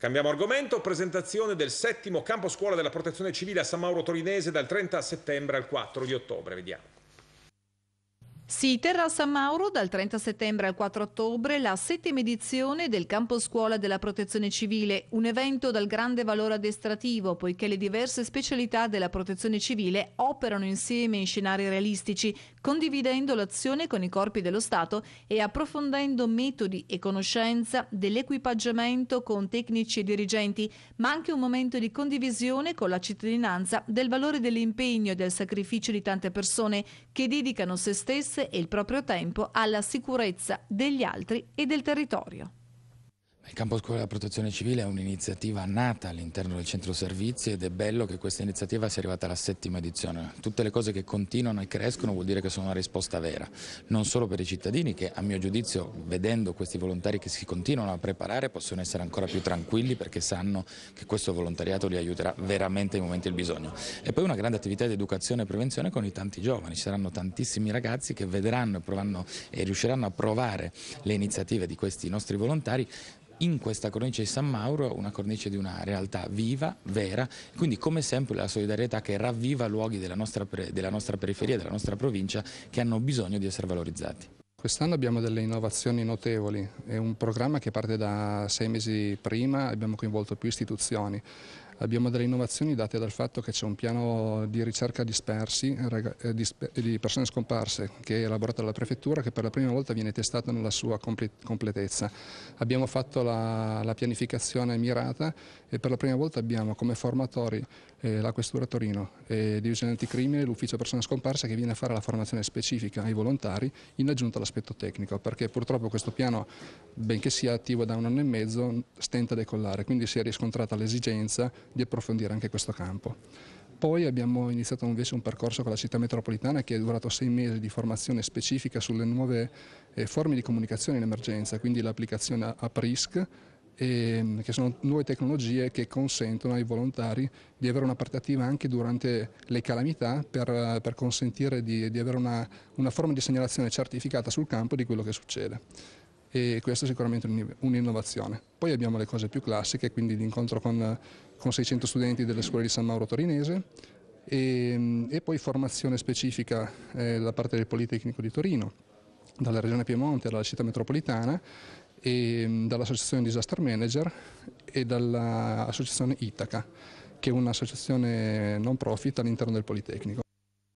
Cambiamo argomento, presentazione del settimo campo scuola della protezione civile a San Mauro Torinese dal 30 settembre al 4 di ottobre. Vediamo. Si terrà a San Mauro dal 30 settembre al 4 ottobre la settima edizione del Campo Scuola della Protezione Civile, un evento dal grande valore addestrativo poiché le diverse specialità della Protezione Civile operano insieme in scenari realistici, condividendo l'azione con i corpi dello Stato e approfondendo metodi e conoscenza dell'equipaggiamento con tecnici e dirigenti, ma anche un momento di condivisione con la cittadinanza del valore dell'impegno e del sacrificio di tante persone che dedicano se stesse risorse e il proprio tempo alla sicurezza degli altri e del territorio. Il campo scuola della protezione civile è un'iniziativa nata all'interno del centro servizi ed è bello che questa iniziativa sia arrivata alla settima edizione. Tutte le cose che continuano e crescono vuol dire che sono una risposta vera, non solo per i cittadini che a mio giudizio vedendo questi volontari che si continuano a preparare possono essere ancora più tranquilli perché sanno che questo volontariato li aiuterà veramente nei momenti del bisogno. E poi una grande attività di educazione e prevenzione con i tanti giovani, ci saranno tantissimi ragazzi che vedranno e, e riusciranno a provare le iniziative di questi nostri volontari in questa cornice di San Mauro, una cornice di una realtà viva, vera, quindi come sempre la solidarietà che ravviva luoghi della nostra, della nostra periferia, della nostra provincia che hanno bisogno di essere valorizzati. Quest'anno abbiamo delle innovazioni notevoli, è un programma che parte da sei mesi prima, abbiamo coinvolto più istituzioni, abbiamo delle innovazioni date dal fatto che c'è un piano di ricerca dispersi, eh, di persone scomparse che è elaborato dalla prefettura che per la prima volta viene testato nella sua completezza. Abbiamo fatto la, la pianificazione mirata e per la prima volta abbiamo come formatori eh, la Questura Torino, eh, Divisione Anticrimine, l'Ufficio Persone Scomparse che viene a fare la formazione specifica ai volontari in aggiunta all'aspetto tecnico perché purtroppo questo piano benché sia attivo da un anno e mezzo stenta a decollare quindi si è riscontrata l'esigenza di approfondire anche questo campo. Poi abbiamo iniziato invece un percorso con la città metropolitana che è durato sei mesi di formazione specifica sulle nuove eh, forme di comunicazione in emergenza, quindi l'applicazione APRISC, e, ehm, che sono nuove tecnologie che consentono ai volontari di avere una parte attiva anche durante le calamità per, per consentire di, di avere una, una forma di segnalazione certificata sul campo di quello che succede e questa è sicuramente un'innovazione. Poi abbiamo le cose più classiche, quindi l'incontro con, con 600 studenti delle scuole di San Mauro Torinese e, ehm, e poi formazione specifica eh, da parte del Politecnico di Torino, dalla Regione Piemonte alla città metropolitana e ehm, dall'associazione Disaster Manager e dall'associazione Itaca, che è un'associazione non profit all'interno del Politecnico.